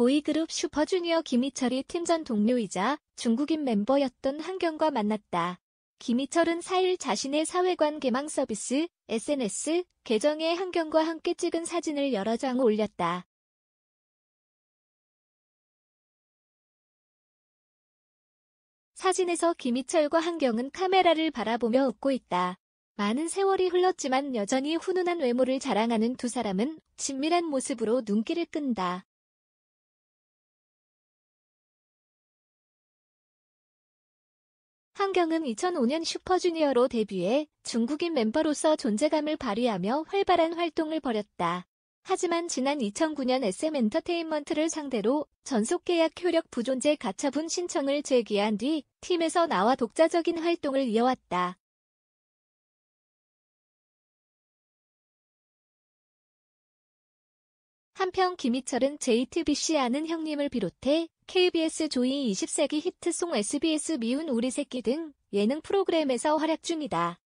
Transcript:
보이그룹 슈퍼주니어 김희철이 팀전 동료이자 중국인 멤버였던 한경과 만났다. 김희철은 4일 자신의 사회관 개망 서비스 SNS 계정에 한경과 함께 찍은 사진을 여러 장 올렸다. 사진에서 김희철과 한경은 카메라를 바라보며 웃고 있다. 많은 세월이 흘렀지만 여전히 훈훈한 외모를 자랑하는 두 사람은 친밀한 모습으로 눈길을 끈다. 한경은 2005년 슈퍼주니어로 데뷔해 중국인 멤버로서 존재감을 발휘하며 활발한 활동을 벌였다. 하지만 지난 2009년 SM엔터테인먼트를 상대로 전속계약 효력 부존재 가처분 신청을 제기한 뒤 팀에서 나와 독자적인 활동을 이어왔다. 한편 김희철은 JTBC 아는 형님을 비롯해 KBS 조이 20세기 히트송 SBS 미운 우리 새끼 등 예능 프로그램에서 활약 중이다.